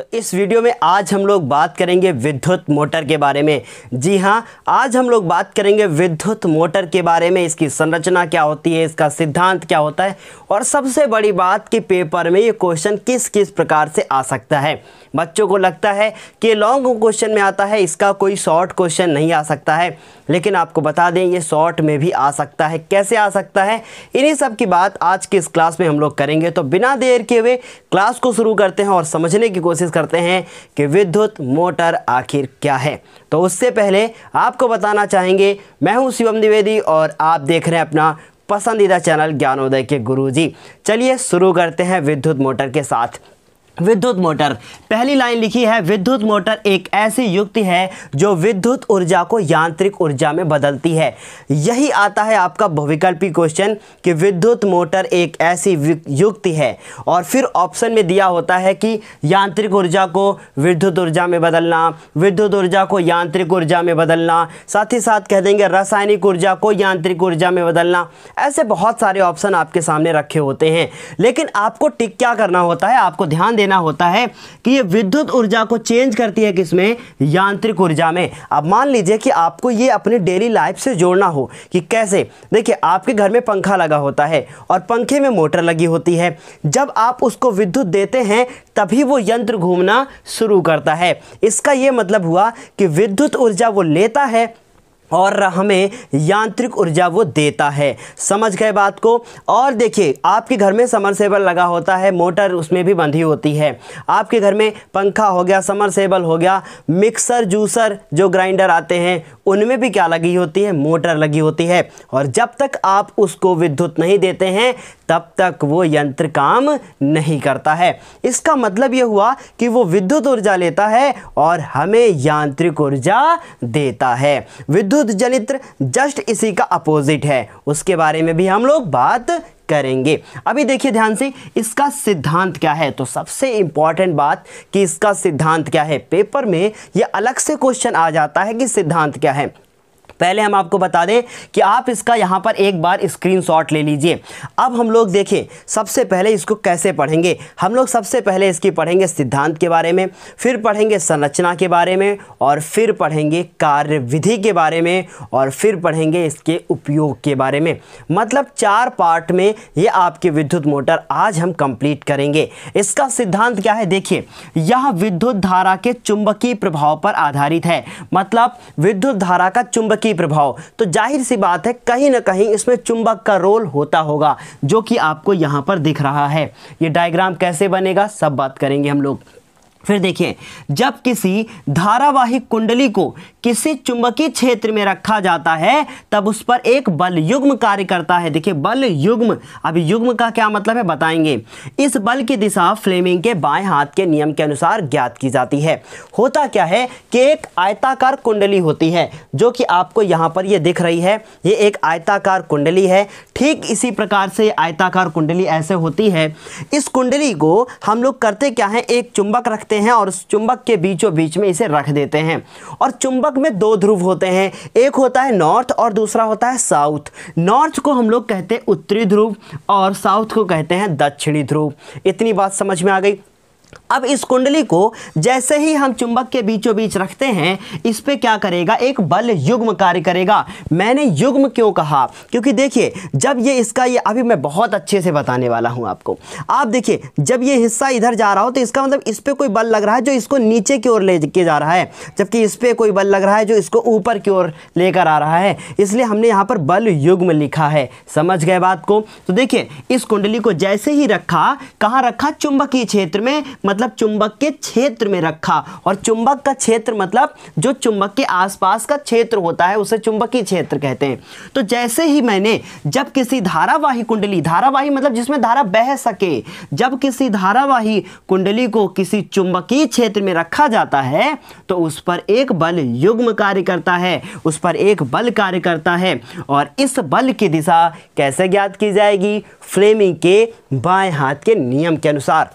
तो इस वीडियो में आज हम लोग बात करेंगे विद्युत मोटर के बारे में जी हाँ आज हम लोग बात करेंगे विद्युत मोटर के बारे में इसकी संरचना क्या होती है इसका सिद्धांत क्या होता है और सबसे बड़ी बात कि पेपर में ये क्वेश्चन किस किस प्रकार से आ सकता है बच्चों को लगता है कि लॉन्ग क्वेश्चन में आता है इसका कोई शॉर्ट क्वेश्चन नहीं आ सकता है लेकिन आपको बता दें ये शॉर्ट में भी आ सकता है कैसे आ सकता है इन्हीं सब की बात आज की इस क्लास में हम लोग करेंगे तो बिना देर किए हुए क्लास को शुरू करते हैं और समझने की कोशिश करते हैं कि विद्युत मोटर आखिर क्या है तो उससे पहले आपको बताना चाहेंगे मैं हूँ शिवम द्विवेदी और आप देख रहे हैं अपना पसंदीदा चैनल ज्ञानोदय के गुरुजी चलिए शुरू करते हैं विद्युत मोटर के साथ विद्युत मोटर पहली लाइन लिखी है विद्युत मोटर एक ऐसी युक्ति है जो विद्युत ऊर्जा को यांत्रिक ऊर्जा में बदलती है यही आता है आपका बहुविकल्पी क्वेश्चन कि विद्युत मोटर एक ऐसी युक्ति है और फिर ऑप्शन में दिया होता है कि यांत्रिक ऊर्जा को विद्युत ऊर्जा में बदलना विद्युत ऊर्जा को यांत्रिक ऊर्जा में बदलना साथ ही साथ कह देंगे रासायनिक ऊर्जा को यांत्रिक ऊर्जा में बदलना ऐसे बहुत सारे ऑप्शन आपके सामने रखे होते हैं लेकिन आपको टिक क्या करना होता है आपको ध्यान देना देना होता है कि ये विद्युत ऊर्जा को चेंज करती है किसमें यांत्रिक ऊर्जा में अब मान लीजिए कि आपको ये अपने डेली लाइफ से जोड़ना हो कि कैसे देखिए आपके घर में पंखा लगा होता है और पंखे में मोटर लगी होती है जब आप उसको विद्युत देते हैं तभी वो यंत्र घूमना शुरू करता है इसका ये मतलब हुआ कि विद्युत ऊर्जा वो लेता है और हमें यांत्रिक ऊर्जा वो देता है समझ गए बात को और देखिए आपके घर में समरसेबल लगा होता है मोटर उसमें भी बंधी होती है आपके घर में पंखा हो गया समरसेबल हो गया मिक्सर जूसर जो ग्राइंडर आते हैं उनमें भी क्या लगी होती है मोटर लगी होती है और जब तक आप उसको विद्युत नहीं देते हैं तब तक वो यंत्र काम नहीं करता है इसका मतलब ये हुआ कि वो विद्युत ऊर्जा लेता है और हमें यांत्रिक ऊर्जा देता है विद्युत जनित्र जस्ट इसी का अपोजिट है उसके बारे में भी हम लोग बात करेंगे अभी देखिए ध्यान से इसका सिद्धांत क्या है तो सबसे इंपॉर्टेंट बात कि इसका सिद्धांत क्या है पेपर में यह अलग से क्वेश्चन आ जाता है कि सिद्धांत क्या है पहले हम आपको बता दें कि आप इसका यहाँ पर एक बार स्क्रीनशॉट ले लीजिए अब हम लोग देखें सबसे पहले इसको कैसे पढ़ेंगे हम लोग सबसे पहले इसकी पढ़ेंगे सिद्धांत के बारे में फिर पढ़ेंगे संरचना के बारे में और फिर पढ़ेंगे कार्य विधि के बारे में और फिर पढ़ेंगे इसके उपयोग के बारे में मतलब चार पार्ट में ये आपके विद्युत मोटर आज हम कंप्लीट करेंगे इसका सिद्धांत क्या है देखिए यह विद्युत धारा के चुंबकीय प्रभाव पर आधारित है मतलब विद्युत धारा का चुंबकीय चुंबकीय प्रभाव तो जाहिर सी बात है कहीं ना कहीं इसमें चुंबक का रोल होता होगा जो कि आपको यहाँ पर दिख रहा है ये डायग्राम कैसे बनेगा सब बात करेंगे हम लोग फिर देखिए जब किसी धारावाहिक कुंडली को किसी चुंबकीय क्षेत्र में रखा जाता है तब उस पर एक बल युग्म कार्य करता है देखिए बल युग्म अभी युग्म का क्या मतलब है बताएंगे इस बल की दिशा फ्लेमिंग के बाएं हाथ के नियम के अनुसार ज्ञात की जाती है होता क्या है कि एक आयताकार कुंडली होती है जो कि आपको यहाँ पर ये दिख रही है ये एक आयताकार कुंडली है ठीक इसी प्रकार से आयताकार कुंडली ऐसे होती है इस कुंडली को हम लोग करते क्या है एक चुंबक रख रखते हैं और उस चुंबक के बीचों बीच में इसे रख देते हैं और चुंबक में दो ध्रुव होते हैं एक होता है नॉर्थ और दूसरा होता है साउथ नॉर्थ को हम लोग कहते हैं उत्तरी ध्रुव और साउथ को कहते हैं दक्षिणी ध्रुव इतनी बात समझ में आ गई अब इस कुंडली को जैसे ही हम चुंबक के बीचों बीच रखते हैं इस पर क्या करेगा एक बल युग्म कार्य करेगा मैंने युग्म क्यों कहा क्योंकि देखिए जब ये इसका ये अभी मैं बहुत अच्छे से बताने वाला हूँ आपको आप देखिए जब ये हिस्सा इधर जा रहा हो तो इसका मतलब इस पर कोई बल लग रहा है जो इसको नीचे की ओर ले के जा रहा है जबकि इस पर कोई बल लग रहा है जो इसको ऊपर की ओर लेकर आ रहा है इसलिए हमने यहाँ पर बल युग्म लिखा है समझ गए बात को तो देखिए इस कुंडली को जैसे ही रखा कहाँ रखा चुंबकीय क्षेत्र में मतलब चुंबक के क्षेत्र में रखा और चुंबक का क्षेत्र मतलब जो चुंबक के आसपास का क्षेत्र होता है उसे चुंबकीय क्षेत्र कहते हैं तो जैसे ही मैंने जब किसी धारावाही कुंडली धारावाही मतलब जिसमें धारा बह सके जब किसी धारावाही कुंडली को किसी चुंबकीय क्षेत्र में रखा जाता है तो उस पर एक बल युग्म कार्य करता है उस पर एक बल कार्य करता है और इस बल की दिशा कैसे ज्ञात की जाएगी फ्लेमिंग के बाएं हाथ के नियम के अनुसार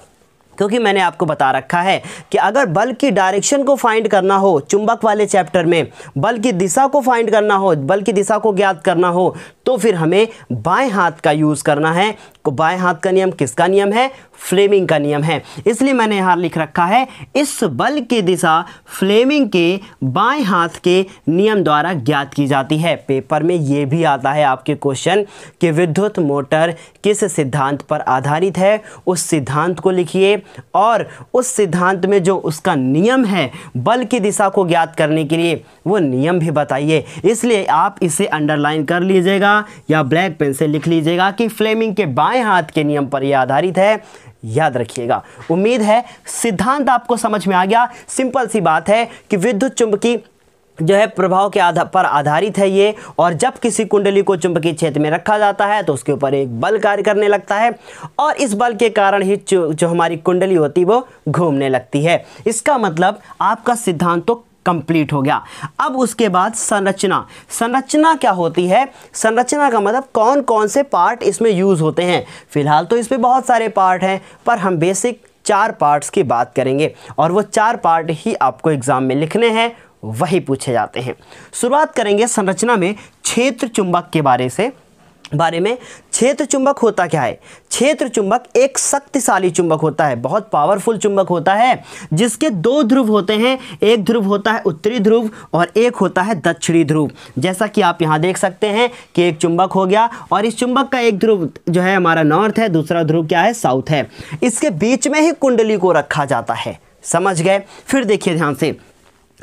क्योंकि मैंने आपको बता रखा है कि अगर बल की डायरेक्शन को फाइंड करना हो चुंबक वाले चैप्टर में बल की दिशा को फाइंड करना हो बल की दिशा को ज्ञात करना हो तो फिर हमें बाएं हाथ का यूज़ करना है बाएं हाथ का नियम किसका नियम है फ्लेमिंग का नियम है इसलिए मैंने यहाँ लिख रखा है इस बल की दिशा फ्लेमिंग के बाएं हाथ के नियम द्वारा ज्ञात की जाती है पेपर में ये भी आता है आपके क्वेश्चन कि विद्युत मोटर किस सिद्धांत पर आधारित है उस सिद्धांत को लिखिए और उस सिद्धांत में जो उसका नियम है बल की दिशा को ज्ञात करने के लिए वो नियम भी बताइए इसलिए आप इसे अंडरलाइन कर लीजिएगा या ब्लैक पेन से लिख लीजिएगा कि फ्लेमिंग के बाएं हाथ के नियम पर यह आधारित है याद रखिएगा उम्मीद है सिद्धांत आपको समझ में आ गया सिंपल सी बात है कि विद्युत चुंबकी जो है प्रभाव के आधार पर आधारित है ये और जब किसी कुंडली को चुंबकीय क्षेत्र में रखा जाता है तो उसके ऊपर एक बल कार्य करने लगता है और इस बल के कारण ही जो हमारी कुंडली होती है वो घूमने लगती है इसका मतलब आपका सिद्धांत तो कंप्लीट हो गया अब उसके बाद संरचना संरचना क्या होती है संरचना का मतलब कौन कौन से पार्ट इसमें यूज़ होते हैं फिलहाल तो इसमें बहुत सारे पार्ट हैं पर हम बेसिक चार पार्ट्स की बात करेंगे और वो चार पार्ट ही आपको एग्ज़ाम में लिखने हैं वही पूछे जाते हैं शुरुआत करेंगे संरचना में क्षेत्र चुंबक के बारे से बारे में क्षेत्र चुंबक होता क्या है क्षेत्र चुंबक एक शक्तिशाली चुंबक होता है बहुत पावरफुल चुंबक होता है जिसके दो ध्रुव होते हैं एक ध्रुव होता है उत्तरी ध्रुव और एक होता है दक्षिणी ध्रुव जैसा कि आप यहाँ देख सकते हैं कि एक चुंबक हो गया और इस चुंबक का एक ध्रुव जो है हमारा नॉर्थ है दूसरा ध्रुव क्या है साउथ है इसके बीच में ही कुंडली को रखा जाता है समझ गए फिर देखिए ध्यान से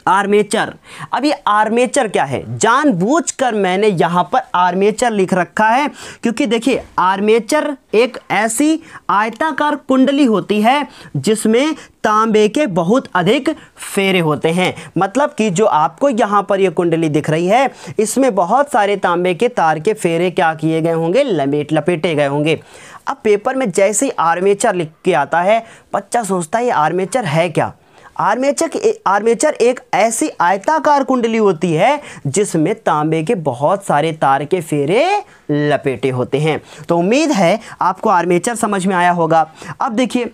आर्मेचर अब ये आर्मेचर क्या है जानबूझकर मैंने यहाँ पर आर्मेचर लिख रखा है क्योंकि देखिए आर्मेचर एक ऐसी आयताकार कुंडली होती है जिसमें तांबे के बहुत अधिक फेरे होते हैं मतलब कि जो आपको यहाँ पर ये कुंडली दिख रही है इसमें बहुत सारे तांबे के तार के फेरे क्या किए गए होंगे लपेट लपेटे गए होंगे अब पेपर में जैसे ही आर्मेचर लिख के आता है बच्चा सोचता है ये आर्मेचर है क्या आर्मेचर आर्मेचर एक ऐसी आयताकार कुंडली होती है जिसमें तांबे के बहुत सारे तार के फेरे लपेटे होते हैं तो उम्मीद है आपको आर्मेचर समझ में आया होगा अब देखिए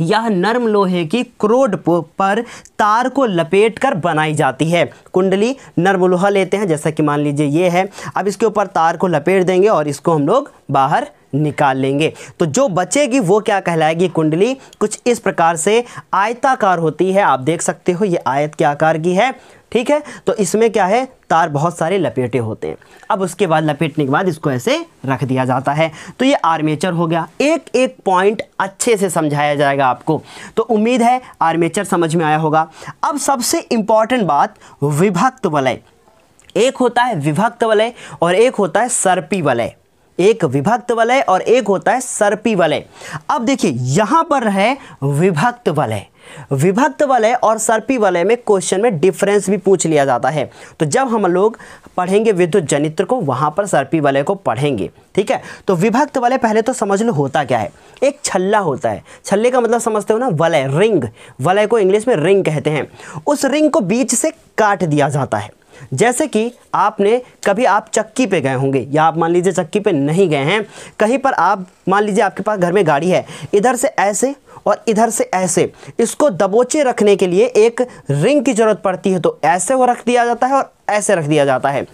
यह नर्म लोहे की क्रोड पर तार को लपेट कर बनाई जाती है कुंडली नर्म लोहा लेते हैं जैसा कि मान लीजिए ये है अब इसके ऊपर तार को लपेट देंगे और इसको हम लोग बाहर निकाल लेंगे तो जो बचेगी वो क्या कहलाएगी कुंडली कुछ इस प्रकार से आयताकार होती है आप देख सकते हो ये आयत के आकार की है ठीक है तो इसमें क्या है तार बहुत सारे लपेटे होते हैं अब उसके बाद लपेटने के बाद इसको ऐसे रख दिया जाता है तो ये आर्मेचर हो गया एक एक पॉइंट अच्छे से समझाया जाएगा आपको तो उम्मीद है आर्मेचर समझ में आया होगा अब सबसे इम्पॉर्टेंट बात विभक्त वलय एक होता है विभक्त वलय और एक होता है सर्पी वलय एक विभक्त वलय और एक होता है सर्पी वलय अब देखिए यहां पर है विभक्त वलय विभक्त वलय और सर्पी वलय में क्वेश्चन में डिफरेंस भी पूछ लिया जाता है तो जब हम लोग पढ़ेंगे विद्युत जनित्र को वहां पर सर्पी वलय को पढ़ेंगे ठीक है तो विभक्त वलय पहले तो समझ लो होता क्या है एक छल्ला होता है छल्ले का मतलब समझते हो ना वलय रिंग वलय को इंग्लिश में रिंग कहते हैं उस रिंग को बीच से काट दिया जाता है जैसे कि आपने कभी आप चक्की पे गए होंगे या आप मान लीजिए चक्की पे नहीं गए हैं कहीं पर आप मान लीजिए आपके पास घर में गाड़ी है इधर से ऐसे और इधर से ऐसे इसको दबोचे रखने के लिए एक रिंग की ज़रूरत पड़ती है तो ऐसे वो रख दिया जाता है और ऐसे रख दिया जाता है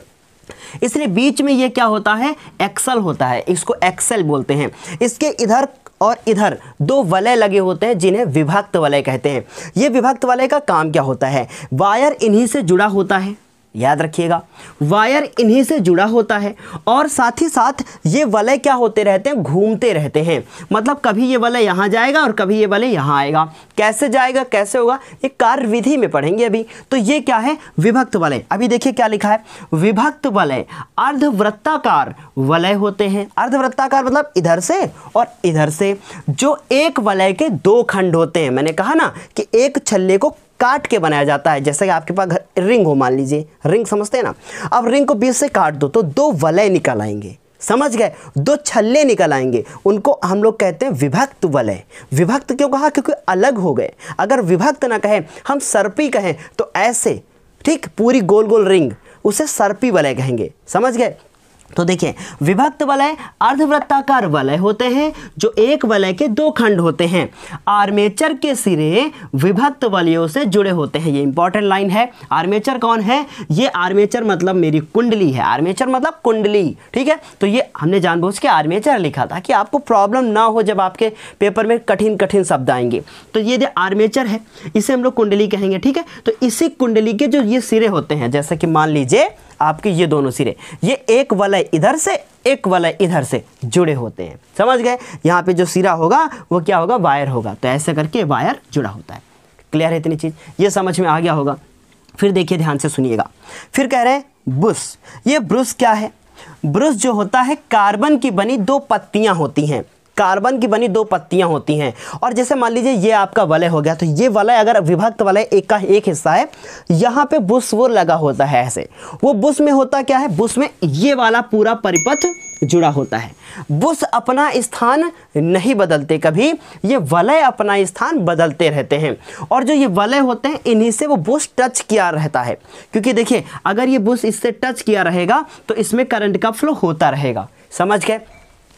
इसलिए बीच में ये क्या होता है एक्सल होता है इसको एक्सल बोलते हैं इसके इधर और इधर दो वलय लगे होते हैं जिन्हें विभक्त वलय कहते हैं ये विभक्त वलय का काम क्या होता है वायर इन्हीं से जुड़ा होता है याद रखिएगा वायर इन्हीं से जुड़ा होता है और साथ ही साथ ये वलय क्या होते रहते हैं घूमते रहते हैं मतलब कभी ये वलय यहाँ जाएगा और कभी ये वलय यहाँ आएगा कैसे जाएगा कैसे होगा ये कार्य विधि में पढ़ेंगे अभी तो ये क्या है विभक्त वलय अभी देखिए क्या लिखा है विभक्त वलय अर्धवृत्ताकार वलय होते हैं अर्धवृत्ताकार मतलब इधर से और इधर से जो एक वलय के दो खंड होते हैं मैंने कहा ना कि एक छल्ले को काट के बनाया जाता है जैसे कि आपके पास रिंग हो मान लीजिए रिंग समझते हैं ना अब रिंग को बीच से काट दो तो दो वलय निकल आएंगे समझ गए दो छल्ले निकल आएंगे उनको हम लोग कहते हैं विभक्त वलय विभक्त क्यों कहा क्योंकि अलग हो गए अगर विभक्त ना कहें हम सर्पी कहें तो ऐसे ठीक पूरी गोल गोल रिंग उसे सर्पी वलय कहेंगे समझ गए तो देखिए विभक्त वलय अर्धवृत्ताकार वलय होते हैं जो एक वलय के दो खंड होते हैं आर्मेचर के सिरे विभक्त वलयों से जुड़े होते हैं ये इंपॉर्टेंट लाइन है आर्मेचर कौन है ये आर्मेचर मतलब मेरी कुंडली है आर्मेचर मतलब कुंडली ठीक है तो ये हमने जानबूझ के आर्मेचर लिखा था कि आपको प्रॉब्लम ना हो जब आपके पेपर में कठिन कठिन शब्द आएंगे तो ये जो आर्मेचर है इसे हम लोग कुंडली कहेंगे ठीक है तो इसी कुंडली के जो ये सिरे होते हैं जैसे कि मान लीजिए आपके ये दोनों सिरे ये एक वलय इधर से एक वलय इधर से जुड़े होते हैं समझ गए यहाँ पे जो सिरा होगा वो क्या होगा वायर होगा तो ऐसे करके वायर जुड़ा होता है क्लियर है इतनी चीज़ ये समझ में आ गया होगा फिर देखिए ध्यान से सुनिएगा फिर कह रहे हैं ब्रुस ये ब्रुस क्या है ब्रुस जो होता है कार्बन की बनी दो पत्तियाँ होती हैं कार्बन की बनी दो पत्तियां होती हैं और जैसे मान लीजिए ये आपका वलय हो गया तो ये वलय अगर विभक्त वलय एक का एक हिस्सा है यहाँ पे बुश वो लगा होता है ऐसे वो बुश में होता क्या है बुश में ये वाला पूरा परिपथ जुड़ा होता है बुश अपना स्थान नहीं बदलते कभी ये वलय अपना स्थान बदलते रहते हैं और जो ये वलय होते हैं इन्हीं से वो बुश टच किया रहता है क्योंकि देखिए अगर ये बुश इससे टच किया रहेगा तो इसमें करंट का फ्लो होता रहेगा समझ गए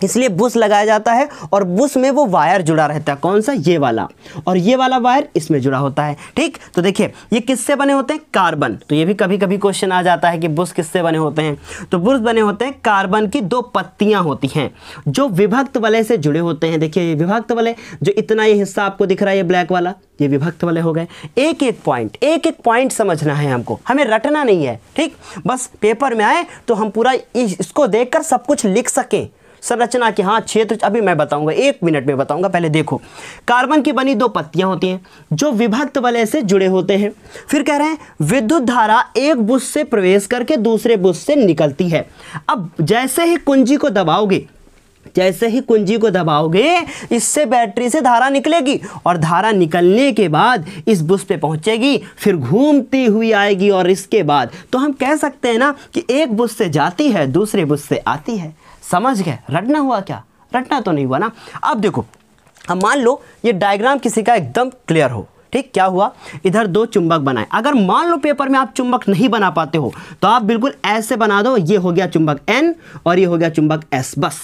इसलिए बुश लगाया जाता है और बुश में वो वायर जुड़ा रहता है कौन सा ये वाला और ये वाला वायर इसमें जुड़ा होता है ठीक तो देखिए ये किससे बने होते हैं कार्बन तो ये भी कभी कभी क्वेश्चन आ जाता है कि बुश किससे बने होते हैं तो बुश बने होते हैं कार्बन की दो पत्तियां होती हैं जो विभक्त वलय से जुड़े होते हैं देखिए ये विभक्त वलय जो इतना ये हिस्सा आपको दिख रहा है ये ब्लैक वाला ये विभक्त वाले हो गए एक एक पॉइंट एक एक पॉइंट समझना है हमको हमें रटना नहीं है ठीक बस पेपर में आए तो हम पूरा इसको देखकर सब कुछ लिख सकें संरचना के हाँ क्षेत्र अभी मैं बताऊंगा एक मिनट में बताऊंगा पहले देखो कार्बन की बनी दो पत्तियां होती हैं जो विभक्त वलय से जुड़े होते हैं फिर कह रहे हैं विद्युत धारा एक बुश से प्रवेश करके दूसरे बुश से निकलती है अब जैसे ही कुंजी को दबाओगे जैसे ही कुंजी को दबाओगे इससे बैटरी से धारा निकलेगी और धारा निकलने के बाद इस बुश पे पहुंचेगी फिर घूमती हुई आएगी और इसके बाद तो हम कह सकते हैं ना कि एक बुश से जाती है दूसरे बुश से आती है समझ गए रटना हुआ क्या रटना तो नहीं हुआ ना अब देखो अब मान लो ये डायग्राम किसी का एकदम क्लियर हो ठीक क्या हुआ इधर दो चुंबक बनाए अगर मान लो पेपर में आप चुंबक नहीं बना पाते हो तो आप बिल्कुल ऐसे बना दो ये हो गया चुंबक एन और ये हो गया चुंबक एस बस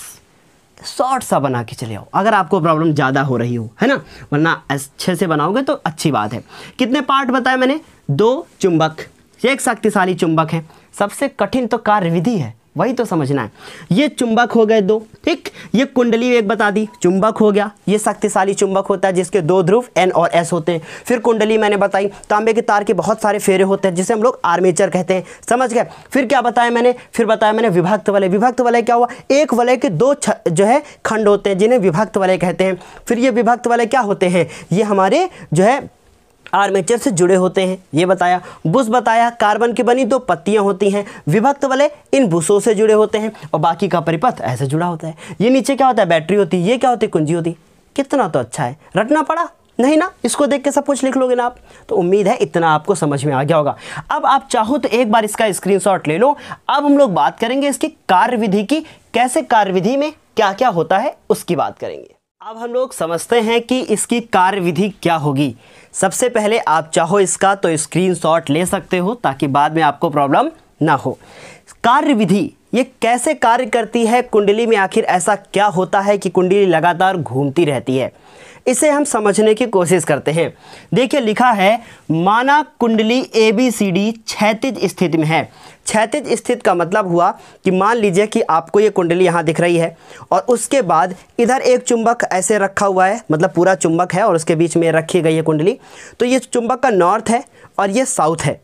शॉर्ट सा बना के चले आओ अगर आपको प्रॉब्लम ज़्यादा हो रही हो है ना वरना अच्छे से बनाओगे तो अच्छी बात है कितने पार्ट बताए मैंने दो चुंबक ये एक शक्तिशाली चुंबक है सबसे कठिन तो कार्यविधि है वही तो समझना है ये चुंबक हो गए दो ठीक ये कुंडली एक बता दी चुंबक हो गया ये शक्तिशाली चुंबक होता है जिसके दो ध्रुव एन और एस होते हैं फिर कुंडली मैंने बताई तांबे के तार के बहुत सारे फेरे होते हैं जिसे हम लोग आर्मेचर कहते हैं समझ गए फिर क्या बताया मैंने फिर बताया मैंने विभक्त वलय विभक्त वलय क्या हुआ एक वलय के दो जो है खंड होते हैं जिन्हें विभक्त वलय कहते हैं फिर ये विभक्त वलय क्या होते हैं ये हमारे जो है आर्मेचर से जुड़े होते हैं ये बताया बुश बताया कार्बन की बनी दो पत्तियां होती हैं विभक्त वाले इन बुशों से जुड़े होते हैं और बाकी का परिपथ ऐसे जुड़ा होता है ये नीचे क्या होता है बैटरी होती है ये क्या होती है कुंजी होती कितना तो अच्छा है रटना पड़ा नहीं ना इसको देख के सब कुछ लिख लोगे ना आप तो उम्मीद है इतना आपको समझ में आ गया होगा अब आप चाहो तो एक बार इसका स्क्रीनशॉट ले लो अब हम लोग बात करेंगे इसकी कार्यविधि की कैसे कार्यविधि में क्या क्या होता है उसकी बात करेंगे अब हम लोग समझते हैं कि इसकी कार्यविधि क्या होगी सबसे पहले आप चाहो इसका तो स्क्रीनशॉट ले सकते हो ताकि बाद में आपको प्रॉब्लम ना हो कार्य विधि ये कैसे कार्य करती है कुंडली में आखिर ऐसा क्या होता है कि कुंडली लगातार घूमती रहती है इसे हम समझने की कोशिश करते हैं देखिए लिखा है माना कुंडली ए बी सी डी क्षैतिज स्थिति में है क्षैतिज स्थित का मतलब हुआ कि मान लीजिए कि आपको ये कुंडली यहाँ दिख रही है और उसके बाद इधर एक चुंबक ऐसे रखा हुआ है मतलब पूरा चुंबक है और उसके बीच में रखी गई है कुंडली तो ये चुंबक का नॉर्थ है और ये साउथ है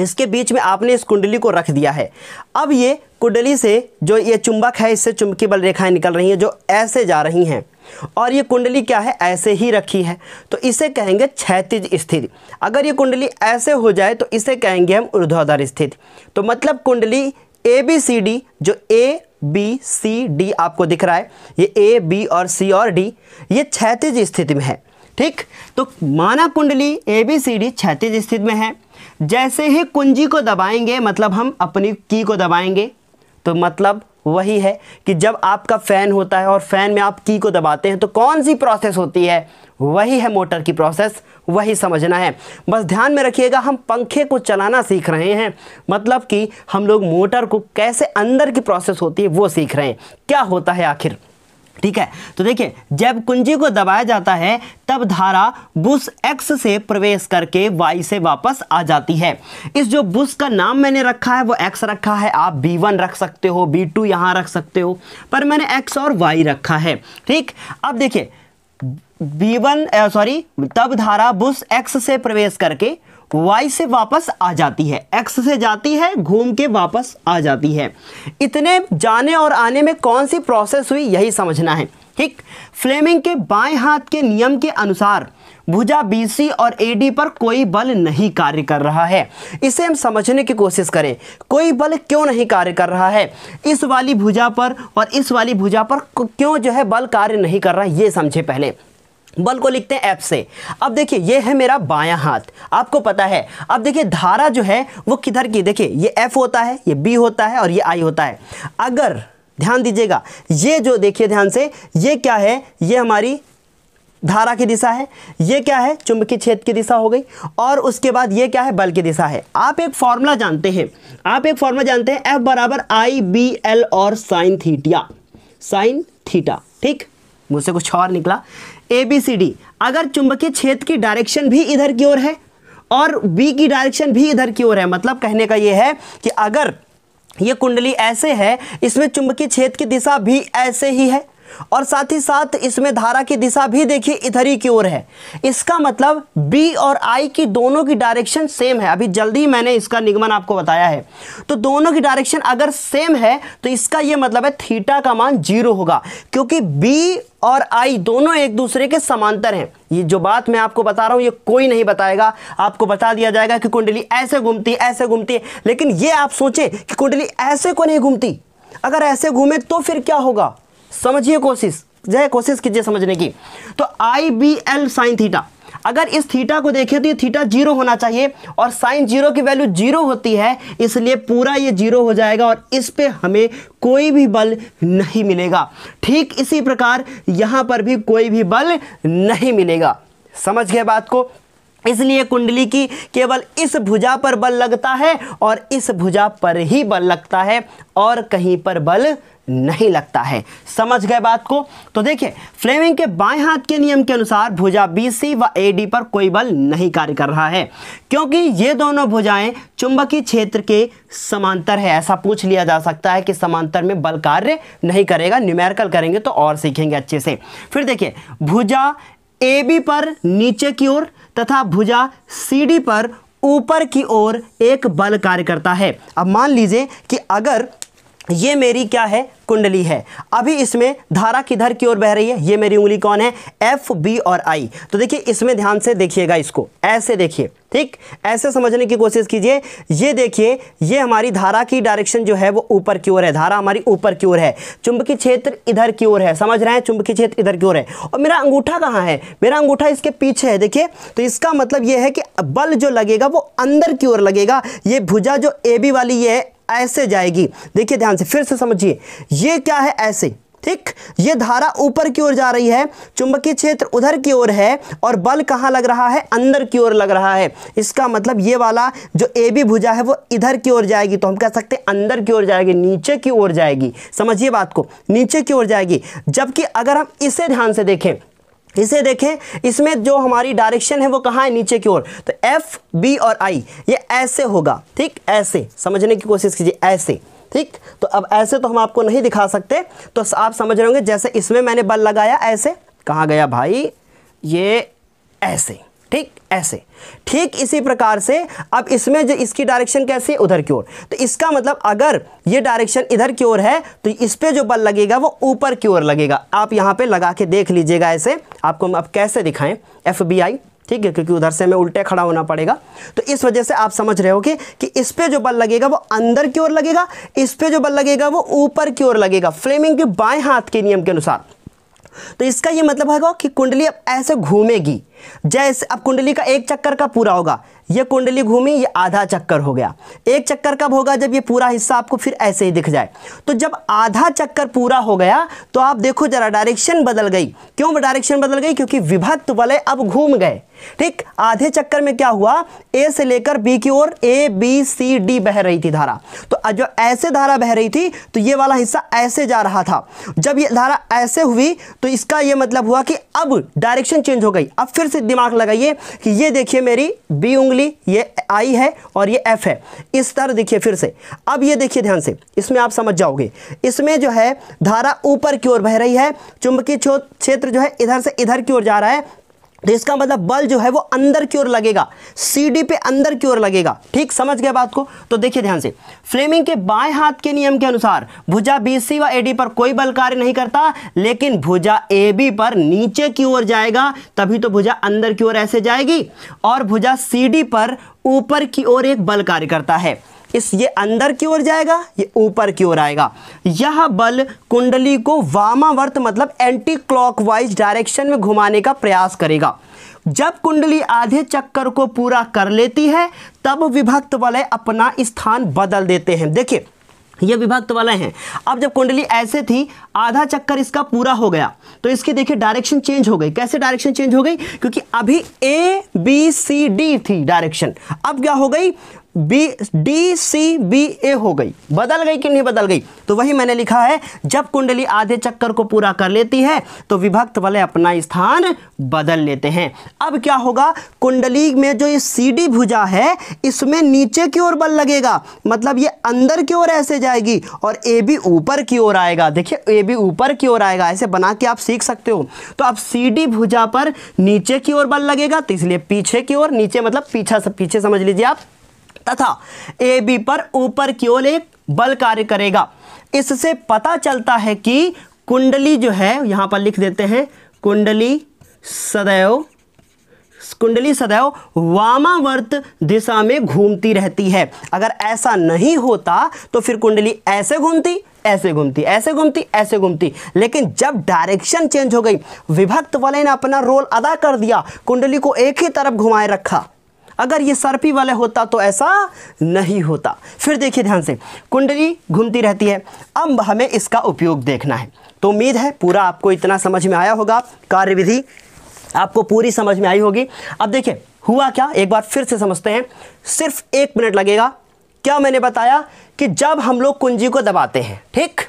इसके बीच में आपने इस कुंडली को रख दिया है अब ये कुंडली से जो ये चुंबक है इससे चुंबकीय बल रेखाएं निकल रही हैं जो ऐसे जा रही हैं और ये कुंडली क्या है ऐसे ही रखी है तो इसे कहेंगे क्षैतिज स्थिति अगर ये कुंडली ऐसे हो जाए तो इसे कहेंगे हम ऊर्ध्वाधर स्थिति तो मतलब कुंडली ए बी सी डी जो ए बी सी डी आपको दिख रहा है ये ए बी और सी और डी ये क्षैतिज स्थिति में है ठीक तो माना कुंडली ए बी सी डी क्षैतिज स्थिति में है जैसे ही कुंजी को दबाएंगे मतलब हम अपनी की को दबाएंगे तो मतलब वही है कि जब आपका फ़ैन होता है और फ़ैन में आप की को दबाते हैं तो कौन सी प्रोसेस होती है वही है मोटर की प्रोसेस वही समझना है बस ध्यान में रखिएगा हम पंखे को चलाना सीख रहे हैं मतलब कि हम लोग मोटर को कैसे अंदर की प्रोसेस होती है वो सीख रहे हैं क्या होता है आखिर ठीक है तो देखिए जब कुंजी को दबाया जाता है तब धारा बुश एक्स से प्रवेश करके वाई से वापस आ जाती है इस जो बुश का नाम मैंने रखा है वो एक्स रखा है आप बी वन रख सकते हो बी टू यहां रख सकते हो पर मैंने एक्स और वाई रखा है ठीक अब देखिए बी वन सॉरी तब धारा बुश एक्स से प्रवेश करके वाई से वापस आ जाती है एक्स से जाती है घूम के वापस आ जाती है इतने जाने और आने में कौन सी प्रोसेस हुई यही समझना है ठीक फ्लेमिंग के बाएं हाथ के नियम के अनुसार भुजा BC और AD पर कोई बल नहीं कार्य कर रहा है इसे हम समझने की कोशिश करें कोई बल क्यों नहीं कार्य कर रहा है इस वाली भुजा पर और इस वाली भुजा पर क्यों जो है बल कार्य नहीं कर रहा है ये समझे पहले बल को लिखते हैं एफ से अब देखिए ये है मेरा बायां हाथ आपको पता है अब देखिए धारा जो है वो किधर की देखिए ये एफ होता है ये बी होता है और ये आई होता है अगर ध्यान दीजिएगा ये जो देखिए ध्यान से ये क्या है ये हमारी धारा की दिशा है ये क्या है चुंबकीय क्षेत्र की दिशा हो गई और उसके बाद ये क्या है बल की दिशा है आप एक फॉर्मूला जानते हैं आप एक फॉर्मूला जानते हैं एफ बराबर आई बी एल और साइन थीटिया साइन थीटा ठीक मुझसे कुछ और निकला ए बी सी डी अगर चुंबकीय क्षेत्र की डायरेक्शन भी इधर की ओर है और बी की डायरेक्शन भी इधर की ओर है मतलब कहने का यह है कि अगर ये कुंडली ऐसे है इसमें चुंबकीय क्षेत्र की दिशा भी ऐसे ही है और साथ ही साथ इसमें धारा की दिशा भी देखिए इधर ही की ओर है इसका मतलब बी और आई की दोनों की डायरेक्शन सेम है अभी जल्दी मैंने इसका निगमन आपको बताया है तो दोनों की डायरेक्शन अगर सेम है तो इसका यह मतलब है थीटा का मान जीरो होगा क्योंकि बी और आई दोनों एक दूसरे के समांतर हैं ये जो बात मैं आपको बता रहा हूं ये कोई नहीं बताएगा आपको बता दिया जाएगा कि कुंडली ऐसे घूमती ऐसे घूमती है लेकिन ये आप सोचे कि कुंडली ऐसे को नहीं घूमती अगर ऐसे घूमे तो फिर क्या होगा समझिए कोशिश जय कोशिश कीजिए समझने की तो I B L sine theta अगर इस थीटा को देखें तो ये थीटा जीरो होना चाहिए और साइन जीरो की वैल्यू जीरो होती है इसलिए पूरा ये जीरो हो जाएगा और इस पे हमें कोई भी बल नहीं मिलेगा ठीक इसी प्रकार यहां पर भी कोई भी बल नहीं मिलेगा समझ गए बात को इसलिए कुंडली की केवल इस भुजा पर बल लगता है और इस भुजा पर ही बल लगता है और कहीं पर बल नहीं लगता है समझ गए बात को तो देखिए फ्लेमिंग के बाएं हाथ के नियम के अनुसार भुजा सी व डी पर कोई बल नहीं कार्य कर रहा है क्योंकि ये दोनों भुजाएं चुंबकीय क्षेत्र के समांतर है ऐसा पूछ लिया जा सकता है कि समांतर में बल कार्य नहीं करेगा न्यूमेरिकल करेंगे तो और सीखेंगे अच्छे से फिर देखिए भुजा ए पर नीचे की ओर तथा भुजा सी पर ऊपर की ओर एक बल कार्य करता है अब मान लीजिए कि अगर ये मेरी क्या है कुंडली है अभी इसमें धारा किधर की ओर बह रही है ये मेरी उंगली कौन है एफ बी और आई तो देखिए इसमें ध्यान से देखिएगा इसको ऐसे देखिए ठीक ऐसे समझने की कोशिश कीजिए ये देखिए ये हमारी धारा की डायरेक्शन जो है वो ऊपर की ओर है धारा हमारी ऊपर की ओर है चुंबकीय क्षेत्र इधर की ओर है समझ रहे हैं चुंबकीय क्षेत्र इधर की ओर है और मेरा अंगूठा कहाँ है मेरा अंगूठा इसके पीछे है देखिए तो इसका मतलब ये है कि बल जो लगेगा वो अंदर की ओर लगेगा ये भुजा जो ए बी वाली ये है ऐसे जाएगी देखिए ध्यान से फिर से समझिए ये क्या है ऐसे ठीक ये धारा ऊपर की ओर जा रही है चुंबकीय क्षेत्र उधर की ओर है और बल कहां लग रहा है अंदर की ओर लग रहा है इसका मतलब ये वाला जो ए बी भुजा है वो इधर की ओर जाएगी तो हम कह सकते हैं अंदर की ओर जाएगी नीचे की ओर जाएगी समझिए बात को नीचे की ओर जाएगी जबकि अगर हम इसे ध्यान से देखें इसे देखें इसमें जो हमारी डायरेक्शन है वो कहाँ है नीचे की ओर तो एफ बी और आई ये ऐसे होगा ठीक ऐसे समझने की कोशिश कीजिए ऐसे ठीक तो अब ऐसे तो हम आपको नहीं दिखा सकते तो आप समझ रहे होंगे जैसे इसमें मैंने बल लगाया ऐसे कहाँ गया भाई ये ऐसे ठीक ऐसे ठीक इसी प्रकार से अब इसमें जो इसकी डायरेक्शन कैसे उधर की ओर तो इसका मतलब अगर ये डायरेक्शन इधर की ओर है तो इस पर जो बल लगेगा वो ऊपर की ओर लगेगा आप यहाँ पे लगा के देख लीजिएगा ऐसे आपको हम अब कैसे दिखाएं एफ ठीक है क्योंकि उधर से हमें उल्टे खड़ा होना पड़ेगा तो इस वजह से आप समझ रहे हो कि, कि इस पर जो बल लगेगा वो अंदर की ओर लगेगा इस पर जो बल लगेगा वो ऊपर की ओर लगेगा फ्लेमिंग के बाएं हाथ के नियम के अनुसार तो इसका ये मतलब होगा कि कुंडली अब ऐसे घूमेगी जैसे अब कुंडली का एक चक्कर का पूरा होगा ये कुंडली घूमी ये आधा चक्कर हो गया एक चक्कर कब होगा जब ये पूरा हिस्सा आपको फिर ऐसे ही दिख जाए तो जब आधा चक्कर पूरा हो गया तो आप देखो जरा डायरेक्शन बदल गई क्यों डायरेक्शन बदल गई क्योंकि विभक्त वलय अब घूम गए ठीक आधे चक्कर में क्या हुआ ए से लेकर बी की ओर ए बी सी डी बह रही थी धारा तो जो ऐसे धारा बह रही थी तो ये वाला हिस्सा ऐसे जा रहा था जब ये धारा ऐसे हुई तो इसका ये मतलब हुआ कि अब डायरेक्शन चेंज हो गई अब फिर फिर से दिमाग लगाइए कि ये देखिए मेरी बी उंगली ये आई है और ये एफ है इस तरह देखिए फिर से अब ये देखिए ध्यान से इसमें आप समझ जाओगे इसमें जो है धारा ऊपर की ओर बह रही है चुंबकीय क्षेत्र जो है इधर से इधर की ओर जा रहा है तो इसका मतलब बल जो है वो अंदर की ओर लगेगा सीडी पे अंदर की ओर लगेगा ठीक समझ गया बात को तो देखिए ध्यान से फ्लेमिंग के बाएं हाथ के नियम के अनुसार भुजा बीसी व एडी पर कोई बल कार्य नहीं करता लेकिन भुजा एबी पर नीचे की ओर जाएगा तभी तो भुजा अंदर की ओर ऐसे जाएगी और भुजा सीडी पर ऊपर की ओर एक बल कार्य करता है इस ये अंदर की ओर जाएगा ये ऊपर की ओर आएगा यह बल कुंडली को वामावर्त मतलब एंटी क्लॉकवाइज डायरेक्शन में घुमाने का प्रयास करेगा जब कुंडली आधे चक्कर को पूरा कर लेती है तब विभक्त वलय अपना स्थान बदल देते हैं देखिए ये विभक्त वाले हैं अब जब कुंडली ऐसे थी आधा चक्कर इसका पूरा हो गया तो इसकी देखिए डायरेक्शन चेंज हो गई कैसे डायरेक्शन चेंज हो गई क्योंकि अभी ए बी सी डी थी डायरेक्शन अब क्या हो गई B D C B A हो गई बदल गई कि नहीं बदल गई तो वही मैंने लिखा है जब कुंडली आधे चक्कर को पूरा कर लेती है तो विभक्त वाले अपना स्थान बदल लेते हैं अब क्या होगा कुंडली में जो ये सी डी भुजा है इसमें नीचे की ओर बल लगेगा मतलब ये अंदर की ओर ऐसे जाएगी और ए बी ऊपर की ओर आएगा देखिए ए बी ऊपर की ओर आएगा ऐसे बना के आप सीख सकते हो तो अब सी डी भुजा पर नीचे की ओर बल लगेगा तो इसलिए पीछे की ओर नीचे मतलब पीछा पीछे समझ लीजिए आप तथा ए बी पर ऊपर की ओर एक बल कार्य करेगा इससे पता चलता है कि कुंडली जो है यहां पर लिख देते हैं कुंडली सदैव कुंडली सदैव वामावर्त दिशा में घूमती रहती है अगर ऐसा नहीं होता तो फिर कुंडली ऐसे घूमती ऐसे घूमती ऐसे घूमती ऐसे घूमती लेकिन जब डायरेक्शन चेंज हो गई विभक्त वाले ने अपना रोल अदा कर दिया कुंडली को एक ही तरफ घुमाए रखा अगर ये सर्पी वाले होता तो ऐसा नहीं होता फिर देखिए ध्यान से कुंडली घूमती रहती है अब हमें इसका उपयोग देखना है तो उम्मीद है पूरा आपको इतना समझ में आया होगा कार्यविधि आपको पूरी समझ में आई होगी अब देखिए हुआ क्या एक बार फिर से समझते हैं सिर्फ एक मिनट लगेगा क्या मैंने बताया कि जब हम लोग कुंजी को दबाते हैं ठीक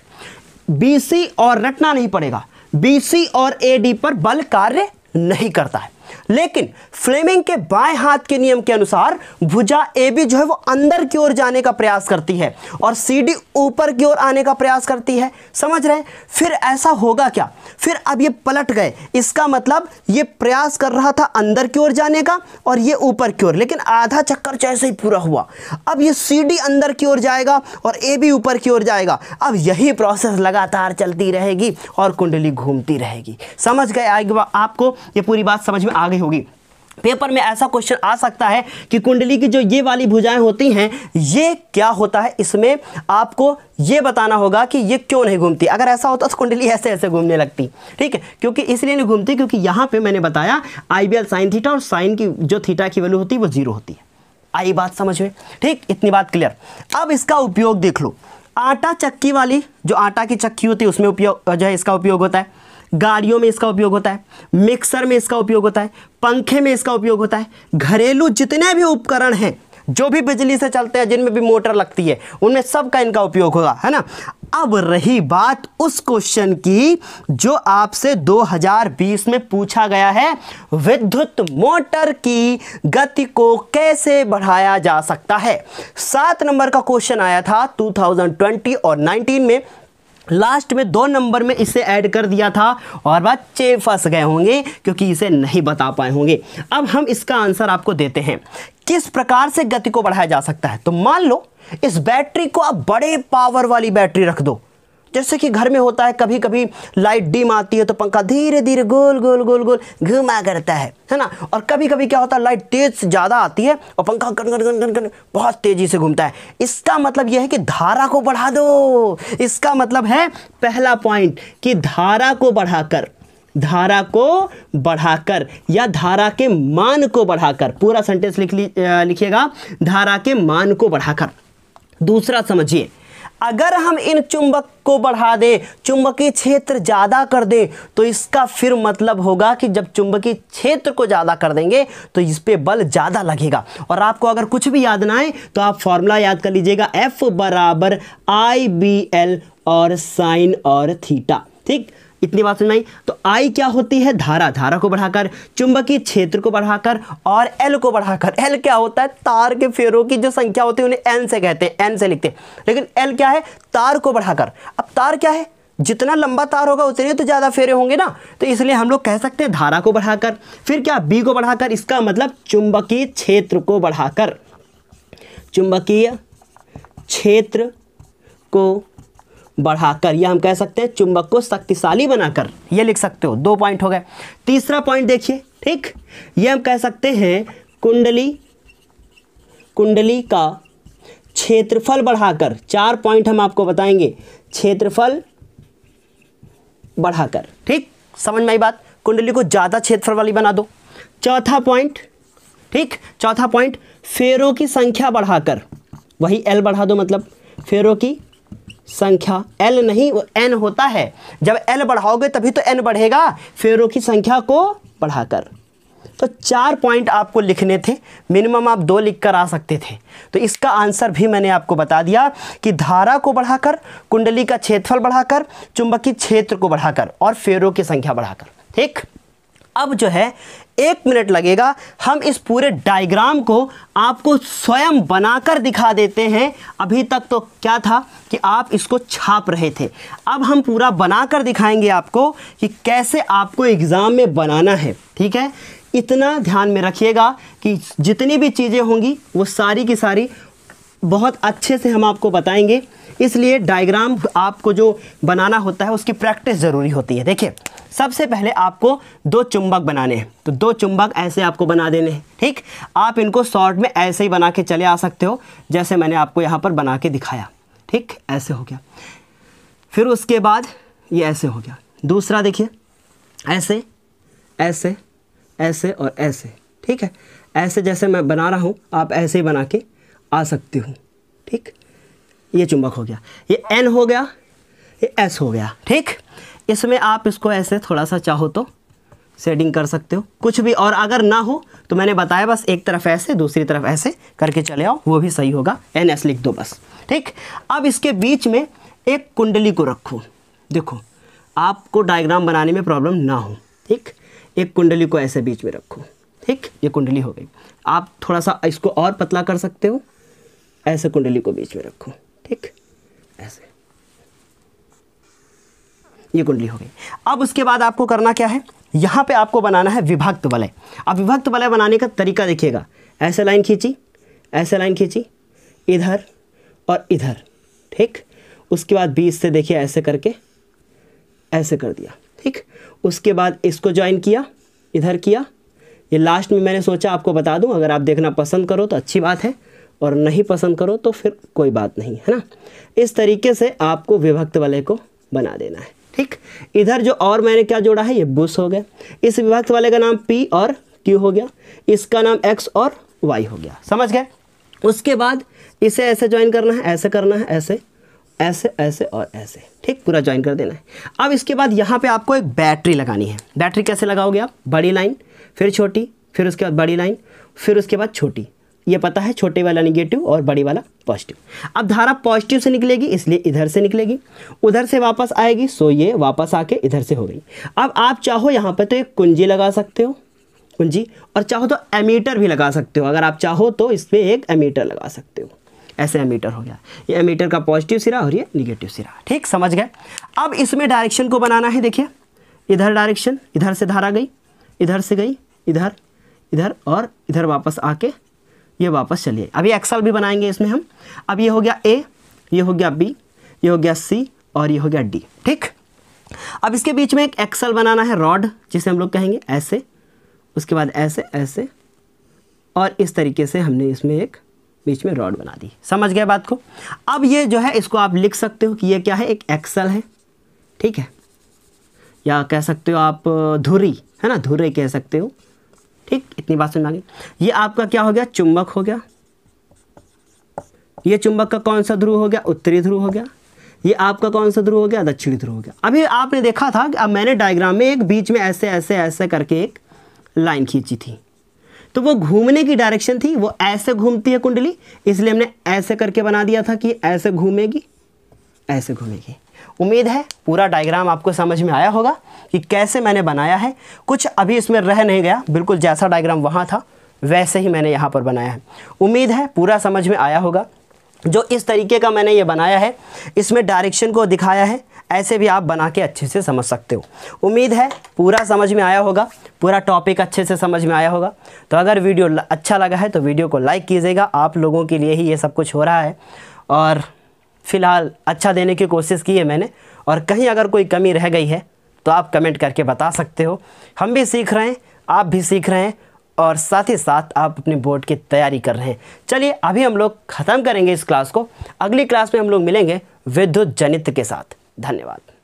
बीसी और रटना नहीं पड़ेगा बीसी और एडी पर बल कार्य नहीं करता है लेकिन फ्लेमिंग के बाएं हाथ के नियम के अनुसार भुजा ए बी जो है वो अंदर की ओर जाने का प्रयास करती है और सी डी ऊपर की ओर आने का प्रयास करती है समझ रहे हैं फिर ऐसा होगा क्या फिर अब ये पलट गए इसका मतलब ये प्रयास कर रहा था अंदर की ओर जाने का और ये ऊपर की ओर लेकिन आधा चक्कर जैसे तो ही पूरा हुआ अब ये सी डी अंदर की ओर जाएगा और ए बी ऊपर की ओर जाएगा अब यही प्रोसेस लगातार चलती रहेगी और कुंडली घूमती रहेगी समझ गए आपको ये पूरी बात समझ में आ गई होगी पेपर में ऐसा क्वेश्चन आ सकता है कि कुंडली की जो ये वाली भुजाएं होती हैं ये क्या होता है इसमें आपको ये बताना होगा कि ये क्यों नहीं घूमती अगर ऐसा होता तो कुंडली ऐसे ऐसे घूमने लगती ठीक है क्योंकि इसलिए नहीं घूमती क्योंकि यहाँ पे मैंने बताया I B L sine theta और साइन की जो थीटा की वैल्यू होती है वो जीरो होती है आई बात समझ में ठीक इतनी बात क्लियर अब इसका उपयोग देख लो आटा चक्की वाली जो आटा की चक्की होती है उसमें उपयोग जो है इसका उपयोग होता है गाड़ियों में इसका उपयोग होता है मिक्सर में इसका उपयोग होता है पंखे में इसका उपयोग होता है घरेलू जितने भी उपकरण हैं जो भी बिजली से चलते हैं जिनमें भी मोटर लगती है उनमें सबका इनका उपयोग होगा है ना अब रही बात उस क्वेश्चन की जो आपसे 2020 में पूछा गया है विद्युत मोटर की गति को कैसे बढ़ाया जा सकता है सात नंबर का क्वेश्चन आया था 2020 और 19 में लास्ट में दो नंबर में इसे ऐड कर दिया था और बात चे फंस गए होंगे क्योंकि इसे नहीं बता पाए होंगे अब हम इसका आंसर आपको देते हैं किस प्रकार से गति को बढ़ाया जा सकता है तो मान लो इस बैटरी को आप बड़े पावर वाली बैटरी रख दो जैसे कि घर में होता है कभी कभी लाइट डिम आती है तो पंखा धीरे धीरे गोल गोल गोल गोल घुमा करता है है ना और कभी कभी क्या होता है लाइट तेज ज़्यादा आती है और पंखा गन गन गन गन गन बहुत तेज़ी से घूमता है इसका मतलब यह है कि धारा को बढ़ा दो इसका मतलब है पहला पॉइंट कि धारा को बढ़ाकर धारा को बढ़ाकर या धारा के मान को बढ़ाकर पूरा सेंटेंस लिख लिखिएगा धारा के मान को बढ़ाकर दूसरा समझिए अगर हम इन चुंबक को बढ़ा दें चुंबकीय क्षेत्र ज़्यादा कर दें तो इसका फिर मतलब होगा कि जब चुंबकीय क्षेत्र को ज़्यादा कर देंगे तो इस पर बल ज़्यादा लगेगा और आपको अगर कुछ भी याद ना आए तो आप फॉर्मूला याद कर लीजिएगा एफ बराबर आई बी एल और साइन और थीटा ठीक इतनी बात समझ में आई तो आई क्या होती है धारा धारा को बढ़ाकर चुंबकीय क्षेत्र को बढ़ाकर और एल को बढ़ाकर एल क्या होता है तार के फेरों की जो संख्या होती है उन्हें एन से कहते हैं एन से लिखते हैं लेकिन एल क्या है तार को बढ़ाकर अब तार क्या है जितना लंबा तार होगा उतने तो ज़्यादा फेरे होंगे ना तो इसलिए हम लोग कह सकते हैं धारा को बढ़ाकर फिर क्या बी को बढ़ाकर इसका मतलब चुंबकीय क्षेत्र को बढ़ाकर चुंबकीय क्षेत्र को बढ़ाकर या हम कह सकते हैं चुंबक को शक्तिशाली बनाकर ये लिख सकते हो दो पॉइंट हो गए तीसरा पॉइंट देखिए ठीक ये हम कह सकते हैं कुंडली कुंडली का क्षेत्रफल बढ़ाकर चार पॉइंट हम आपको बताएंगे क्षेत्रफल बढ़ाकर ठीक समझ में आई बात कुंडली को ज़्यादा क्षेत्रफल वाली बना दो चौथा पॉइंट ठीक चौथा पॉइंट फेरों की संख्या बढ़ाकर वही एल बढ़ा दो मतलब फेरों की संख्या एल नहीं वो एन होता है जब एल बढ़ाओगे तभी तो एन बढ़ेगा फेरों की संख्या को बढ़ाकर तो चार पॉइंट आपको लिखने थे मिनिमम आप दो लिख कर आ सकते थे तो इसका आंसर भी मैंने आपको बता दिया कि धारा को बढ़ाकर कुंडली का क्षेत्रफल बढ़ाकर चुंबकीय क्षेत्र को बढ़ाकर और फेरों की संख्या बढ़ाकर ठीक अब जो है एक मिनट लगेगा हम इस पूरे डायग्राम को आपको स्वयं बनाकर दिखा देते हैं अभी तक तो क्या था कि आप इसको छाप रहे थे अब हम पूरा बनाकर दिखाएंगे आपको कि कैसे आपको एग्ज़ाम में बनाना है ठीक है इतना ध्यान में रखिएगा कि जितनी भी चीज़ें होंगी वो सारी की सारी बहुत अच्छे से हम आपको बताएंगे इसलिए डायग्राम आपको जो बनाना होता है उसकी प्रैक्टिस ज़रूरी होती है देखिए सबसे पहले आपको दो चुंबक बनाने हैं तो दो चुंबक ऐसे आपको बना देने हैं ठीक आप इनको शॉर्ट में ऐसे ही बना के चले आ सकते हो जैसे मैंने आपको यहाँ पर बना के दिखाया ठीक ऐसे हो गया फिर उसके बाद ये ऐसे हो गया दूसरा देखिए ऐसे ऐसे ऐसे और ऐसे ठीक है ऐसे जैसे मैं बना रहा हूँ आप ऐसे ही बना के आ सकते हो ठीक ये चुंबक हो गया ये एन हो गया ये एस हो गया ठीक इसमें आप इसको ऐसे थोड़ा सा चाहो तो सेटिंग कर सकते हो कुछ भी और अगर ना हो तो मैंने बताया बस एक तरफ ऐसे दूसरी तरफ ऐसे करके चले आओ वो भी सही होगा एन एस लिख दो बस ठीक अब इसके बीच में एक कुंडली को रखो देखो आपको डायग्राम बनाने में प्रॉब्लम ना हो ठीक एक कुंडली को ऐसे बीच में रखो ठीक ये कुंडली हो गई आप थोड़ा सा इसको और पतला कर सकते हो ऐसे कुंडली को बीच में रखो ठीक ऐसे ये कुंडली हो गई अब उसके बाद आपको करना क्या है यहाँ पे आपको बनाना है विभक्त वलय अब विभक्त वलय बनाने का तरीका देखिएगा ऐसे लाइन खींची ऐसे लाइन खींची इधर और इधर ठीक उसके बाद बीस से देखिए ऐसे करके ऐसे कर दिया ठीक उसके बाद इसको ज्वाइन किया इधर किया ये लास्ट में मैंने सोचा आपको बता दूं अगर आप देखना पसंद करो तो अच्छी बात है और नहीं पसंद करो तो फिर कोई बात नहीं है ना इस तरीके से आपको विभक्त वाले को बना देना है ठीक इधर जो और मैंने क्या जोड़ा है ये बुस हो गया इस विभक्त वाले का नाम पी और क्यू हो गया इसका नाम एक्स और वाई हो गया समझ गए उसके बाद इसे ऐसे ज्वाइन करना है ऐसे करना है ऐसे ऐसे ऐसे और ऐसे ठीक पूरा ज्वाइन कर देना है अब इसके बाद यहाँ पे आपको एक बैटरी लगानी है बैटरी कैसे लगाओगे आप बड़ी लाइन फिर छोटी फिर उसके बाद बड़ी लाइन फिर उसके बाद छोटी ये पता है छोटे वाला निगेटिव और बड़ी वाला पॉजिटिव अब धारा पॉजिटिव से निकलेगी इसलिए इधर से निकलेगी उधर से वापस आएगी सो ये वापस आके इधर से हो गई अब आप चाहो यहाँ पर तो एक कुंजी लगा सकते हो कुंजी और चाहो तो एमीटर भी लगा सकते हो अगर आप चाहो तो इस पर एक एमीटर लगा सकते हो ऐसे एमीटर हो गया ये एमीटर का पॉजिटिव सिरा और ये निगेटिव सिरा ठीक समझ गए अब इसमें डायरेक्शन को बनाना है देखिए इधर डायरेक्शन इधर से धारा गई इधर से गई इधर इधर और इधर वापस आके ये वापस चलिए अभी एक्सल भी बनाएंगे इसमें हम अब ये हो गया ए ये हो गया बी ये हो गया सी और ये हो गया डी ठीक अब इसके बीच में एक एक्सल बनाना है रॉड जिसे हम लोग कहेंगे ऐसे उसके बाद ऐसे ऐसे और इस तरीके से हमने इसमें एक बीच में रॉड बना दी समझ गए बात को अब ये जो है इसको आप लिख सकते हो कि ये क्या है एक एक्सल है ठीक है या कह सकते हो आप धुरी है ना धुरे कह सकते हो ठीक इतनी बात समझ ये आपका क्या हो गया चुंबक हो गया ये चुंबक का कौन सा ध्रुव हो गया उत्तरी ध्रुव हो गया ये आपका कौन सा ध्रुव हो गया दक्षिणी ध्रुव हो गया अभी आपने देखा था कि अब मैंने डायग्राम में एक बीच में ऐसे ऐसे ऐसे करके एक लाइन खींची थी तो वो घूमने की डायरेक्शन थी वो ऐसे घूमती है कुंडली इसलिए हमने ऐसे करके बना दिया था कि ऐसे घूमेगी ऐसे घूमेगी उम्मीद है पूरा डायग्राम आपको समझ में आया होगा कि कैसे मैंने बनाया है कुछ अभी इसमें रह नहीं गया बिल्कुल जैसा डायग्राम वहाँ था वैसे ही मैंने यहाँ पर बनाया है उम्मीद है पूरा समझ में आया होगा जो इस तरीके का मैंने ये बनाया है इसमें डायरेक्शन को दिखाया है ऐसे भी आप बना के अच्छे से समझ सकते हो उम्मीद है पूरा समझ में आया होगा पूरा टॉपिक अच्छे से समझ में आया होगा तो अगर वीडियो अच्छा लगा है तो वीडियो को लाइक कीजिएगा आप लोगों के लिए ही ये सब कुछ हो रहा है और फ़िलहाल अच्छा देने की कोशिश की है मैंने और कहीं अगर कोई कमी रह गई है तो आप कमेंट करके बता सकते हो हम भी सीख रहे हैं आप भी सीख रहे हैं और साथ ही साथ आप अपने बोर्ड की तैयारी कर रहे हैं चलिए अभी हम लोग ख़त्म करेंगे इस क्लास को अगली क्लास में हम लोग मिलेंगे विद्युत जनित के साथ धन्यवाद